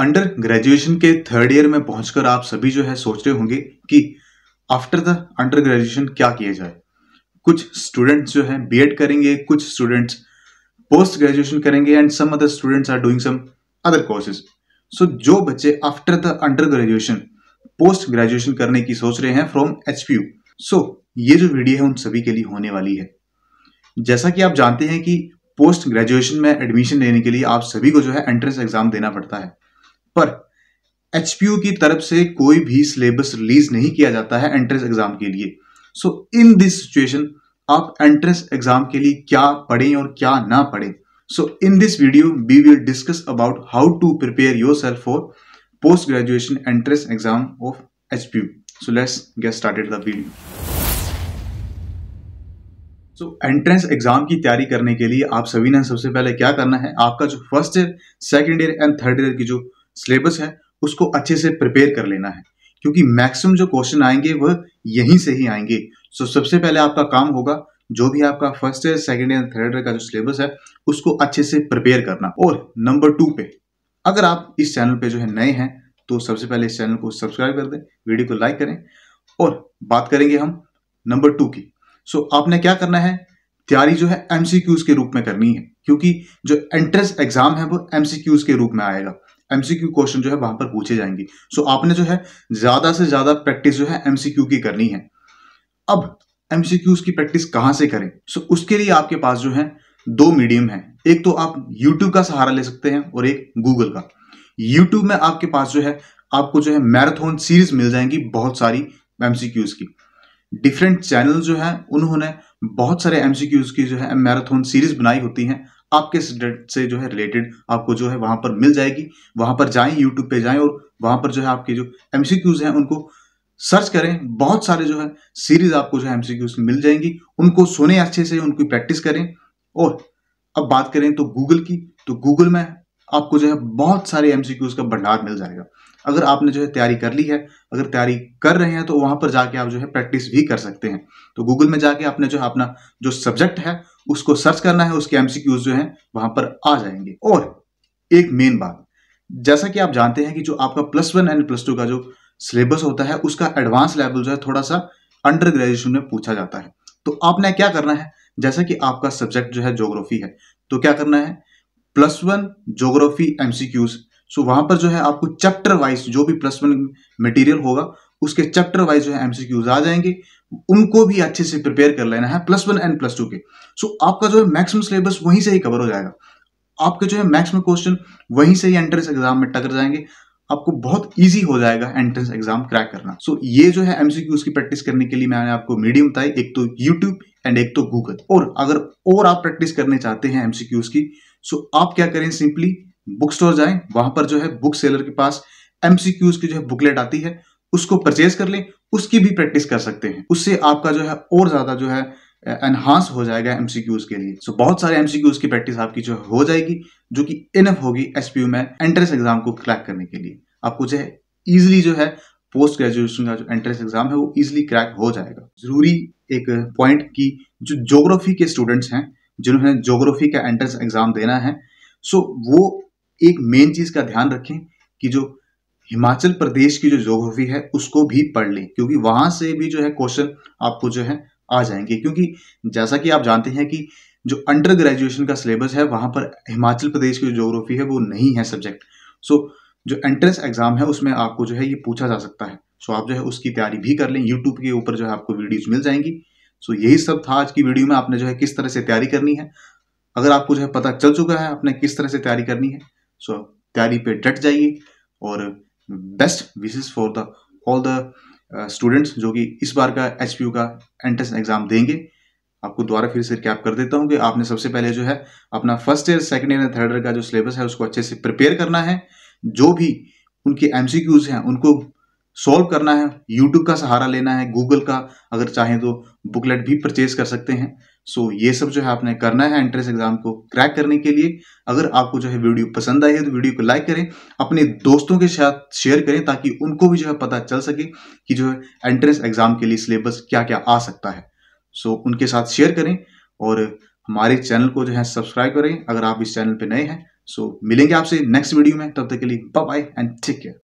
under graduation के third year में पहुंचकर आप सभी जो है सोच रहे होंगे कि आफ्टर द अंडर ग्रेजुएशन क्या किया जाए कुछ स्टूडेंट्स जो है बी करेंगे कुछ स्टूडेंट्स पोस्ट ग्रेजुएशन करेंगे and some other students are doing some other courses so जो बच्चे after the under graduation post graduation करने की सोच रहे हैं from H so you so ये जो वीडियो है उन सभी के लिए होने वाली है जैसा कि आप जानते हैं कि पोस्ट ग्रेजुएशन में एडमिशन लेने के लिए आप सभी को जो है एंट्रेंस एग्जाम देना पड़ता है पर एच की तरफ से कोई भी सिलेबस रिलीज नहीं किया जाता है एंट्रेंस एग्जाम के लिए सो इन दिस सिचुएशन आप एंट्रेंस एग्जाम के लिए क्या पढ़ें और क्या ना पढ़ें so in this video we will discuss about how to prepare yourself for post graduation entrance exam of H so let's get started the video so entrance exam की तैयारी करने के लिए आप सभी ने सबसे पहले क्या करना है आपका जो first year second year and third year की जो सिलेबस है उसको अच्छे से प्रिपेयर कर लेना है क्योंकि मैक्सिमम जो क्वेश्चन आएंगे वह यहीं से ही आएंगे सो सबसे पहले आपका काम होगा जो भी आपका first year second year third year का जो सिलेबस है उसको अच्छे से प्रिपेयर करना और नंबर टू पे अगर आप इस चैनल पे जो है नए हैं तो सबसे पहले इस चैनल को सब्सक्राइब कर दें वीडियो को लाइक करें और बात करेंगे हम नंबर टू की सो so, आपने क्या करना है तैयारी जो है एमसीक्यूज के रूप में करनी है क्योंकि जो एंट्रेंस एग्जाम है वो एमसीक्यूज के रूप में आएगा एमसीक्यू क्वेश्चन जो है वहां पर पूछे जाएंगे सो so, आपने जो है ज्यादा से ज्यादा प्रैक्टिस जो है एमसीक्यू की करनी है अब एमसीक्यू की प्रैक्टिस कहां से करें सो so, उसके लिए आपके पास जो है दो मीडियम है एक तो आप यूट्यूब का सहारा ले सकते हैं और एक गूगल का यूट्यूब में आपके पास जो है आपको जो है मैराथन सीरीज मिल जाएंगी बहुत सारी एमसीक्यूज की डिफरेंट चैनल जो है उन्होंने बहुत सारे एमसीक्यूज की जो है मैराथन सीरीज बनाई होती हैं आपके से जो है रिलेटेड आपको जो है वहां पर मिल जाएगी वहां पर जाएं यूट्यूब पे जाएं और वहां पर जो है आपके जो एम हैं उनको सर्च करें बहुत सारे जो है सीरीज आपको जो है एम मिल जाएंगी उनको सुने अच्छे से उनकी प्रैक्टिस करें और अब बात करें तो गूगल की तो गूगल में आपको जो है बहुत सारे एमसीक्यूज का भंडार मिल जाएगा अगर आपने जो है तैयारी कर ली है अगर तैयारी कर रहे हैं तो वहां पर जाके आप जो है प्रैक्टिस भी कर सकते हैं तो गूगल में जाके आपने जो है अपना जो सब्जेक्ट है उसको सर्च करना है उसके एमसीक्यूज जो है वहां पर आ जाएंगे और एक मेन बात जैसा कि आप जानते हैं कि जो आपका plus one and plus two का जो सिलेबस होता है उसका एडवांस लेवल जो है थोड़ा सा अंडर ग्रेजुएशन में पूछा जाता है तो आपने क्या करना है जैसा कि आपका सब्जेक्ट जो है ज्योग्राफी है तो क्या करना है plus one geography MCQs so वहां पर जो है आपको चैप्टर वाइज जो भी प्लस वन मटेरियल होगा उसके चैप्टर वाइज जो है एमसीक्यूज आ जाएंगे उनको भी अच्छे से प्रिपेयर कर लेना है plus one and plus two के सो so, आपका जो है मैक्सिमम सिलेबस वहीं से ही कवर हो जाएगा आपके जो है मैक्सिमम क्वेश्चन वहीं से ही एंट्रेंस एग्जाम में टकर जाएंगे आपको बहुत ईजी हो जाएगा एंट्रेंस एग्जाम क्रैक करना सो so, ये जो है एमसीक्यूज की प्रैक्टिस करने के लिए मैंने आपको मीडियम बताई एक तो यूट्यूब एंड एक तो गूगल और अगर और आप प्रैक्टिस करने चाहते हैं एमसीक्यूज की सो आप क्या करें सिंपली बुक स्टोर जाएं वहां पर जो है बुक सेलर के पास एमसीक्यूज की जो है बुकलेट आती है उसको परचेज कर लें उसकी भी प्रैक्टिस कर सकते हैं उससे आपका जो है और ज्यादा जो है एनहांस हो जाएगा एमसीक्यूज के लिए सो so, बहुत सारे एमसीक्यूज की प्रैक्टिस आपकी जो हो जाएगी जो कि इनफ होगी एसपीयू में एंट्रेंस एग्जाम को क्रैक करने के लिए आपको जो है ईजिली जो है पोस्ट ग्रेजुएशन का जो एंट्रेंस एग्जाम है वो इजिली क्रैक हो जाएगा जरूरी एक पॉइंट की जो जोग्राफी के स्टूडेंट्स हैं जिन्होंने जोग्राफी का एंट्रेंस एग्जाम देना है सो वो एक मेन चीज का ध्यान रखें कि जो हिमाचल प्रदेश की जो जोग्राफी है उसको भी पढ़ लें क्योंकि वहां से भी जो है क्वेश्चन आपको जो है आ जाएंगे क्योंकि जैसा कि आप जानते हैं कि जो अंडर ग्रेजुएशन का सिलेबस है वहां पर हिमाचल प्रदेश की जो जोग्राफी है वो नहीं है सब्जेक्ट सो so, जो एंट्रेंस एग्ज़ाम है उसमें आपको जो है ये पूछा जा सकता है सो आप जो है उसकी तैयारी भी कर लें यूट्यूब के ऊपर जो है आपको वीडियोज़ मिल जाएंगी सो यही सब था आज की वीडियो में आपने जो है किस तरह से तैयारी करनी है अगर आपको जो है पता चल चुका है आपने किस तरह से तैयारी करनी है सो तैयारी पे डट जाइए और best wishes for the all the students जो कि इस बार का एच का एंट्रेंस एग्ज़ाम देंगे आपको दोबारा फिर से कैप कर देता हूँ कि आपने सबसे पहले जो है अपना first year second year third year का जो सिलेबस है उसको अच्छे से प्रिपेयर करना है जो भी उनके एम हैं उनको सॉल्व करना है यूट्यूब का सहारा लेना है गूगल का अगर चाहें तो बुकलेट भी परचेज कर सकते हैं सो so, ये सब जो है आपने करना है एंट्रेंस एग्जाम को क्रैक करने के लिए अगर आपको जो है वीडियो पसंद आई है तो वीडियो को लाइक करें अपने दोस्तों के साथ शेयर करें ताकि उनको भी जो है पता चल सके कि जो है एंट्रेंस एग्जाम के लिए सिलेबस क्या क्या आ सकता है सो so, उनके साथ शेयर करें और हमारे चैनल को जो है सब्सक्राइब करें अगर आप इस चैनल पर नए हैं सो so, मिलेंगे आपसे नेक्स्ट वीडियो में तब तक के लिए बाय एंड टेक केयर